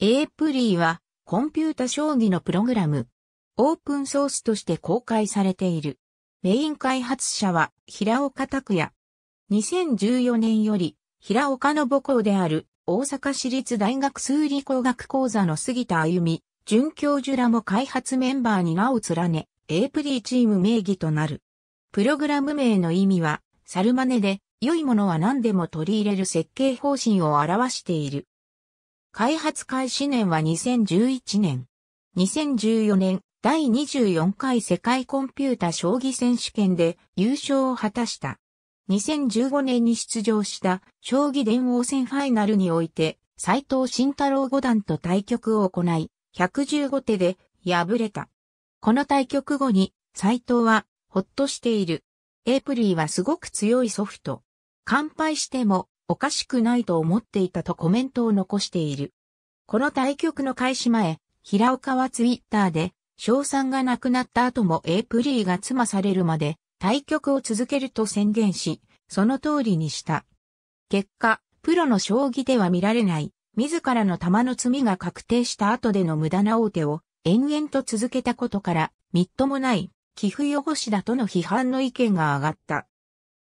エープリーはコンピュータ将棋のプログラム。オープンソースとして公開されている。メイン開発者は平岡拓也。2014年より平岡の母校である大阪市立大学数理工学講座の杉田歩美、准教授らも開発メンバーに名を連ね、エープリーチーム名義となる。プログラム名の意味は、サルマネで、良いものは何でも取り入れる設計方針を表している。開発開始年は2011年。2014年、第24回世界コンピュータ将棋選手権で優勝を果たした。2015年に出場した将棋電王戦ファイナルにおいて、斎藤慎太郎五段と対局を行い、115手で敗れた。この対局後に、斎藤は、ほっとしている。エイプリーはすごく強いソフト。乾杯しても、おかしくないと思っていたとコメントを残している。この対局の開始前、平岡はツイッターで、賞賛が亡くなった後もエイプリーが詰まされるまで対局を続けると宣言し、その通りにした。結果、プロの将棋では見られない、自らの球の罪が確定した後での無駄な王手を延々と続けたことから、みっともない、寄付汚しだとの批判の意見が上がった。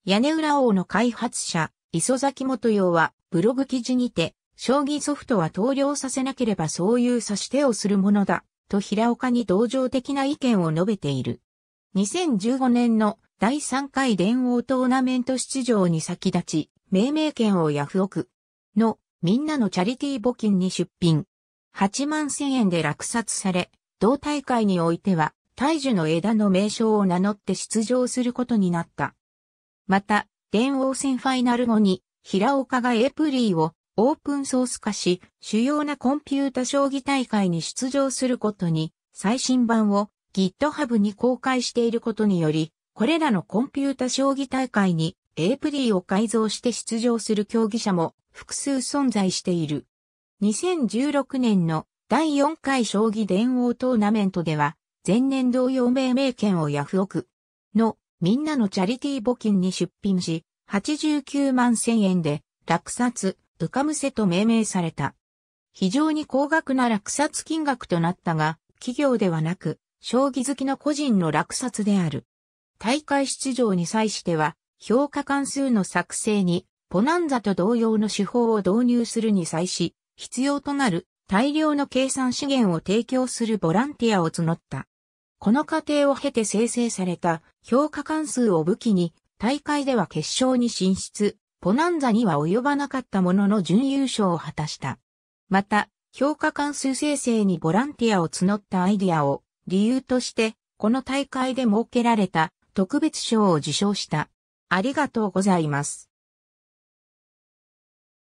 屋根裏王の開発者、磯崎元洋はブログ記事にて、将棋ソフトは投了させなければそういう指し手をするものだ、と平岡に同情的な意見を述べている。2015年の第3回電王トーナメント出場に先立ち、命名権をヤフオクのみんなのチャリティー募金に出品。8万千円で落札され、同大会においては、大樹の枝の名称を名乗って出場することになった。また、電王戦ファイナル後に、平岡がエプリーをオープンソース化し、主要なコンピュータ将棋大会に出場することに、最新版を GitHub に公開していることにより、これらのコンピュータ将棋大会に APD を改造して出場する競技者も複数存在している。2016年の第4回将棋電王トーナメントでは、前年同様命名権をヤフオクのみんなのチャリティー募金に出品し、89万1000円で落札。ウカムセと命名された。非常に高額な落札金額となったが、企業ではなく、将棋好きの個人の落札である。大会出場に際しては、評価関数の作成に、ポナンザと同様の手法を導入するに際し、必要となる大量の計算資源を提供するボランティアを募った。この過程を経て生成された評価関数を武器に、大会では決勝に進出、ポナンザには及ばなかったものの準優勝を果たした。また、評価関数生成にボランティアを募ったアイディアを理由として、この大会で設けられた特別賞を受賞した。ありがとうございます。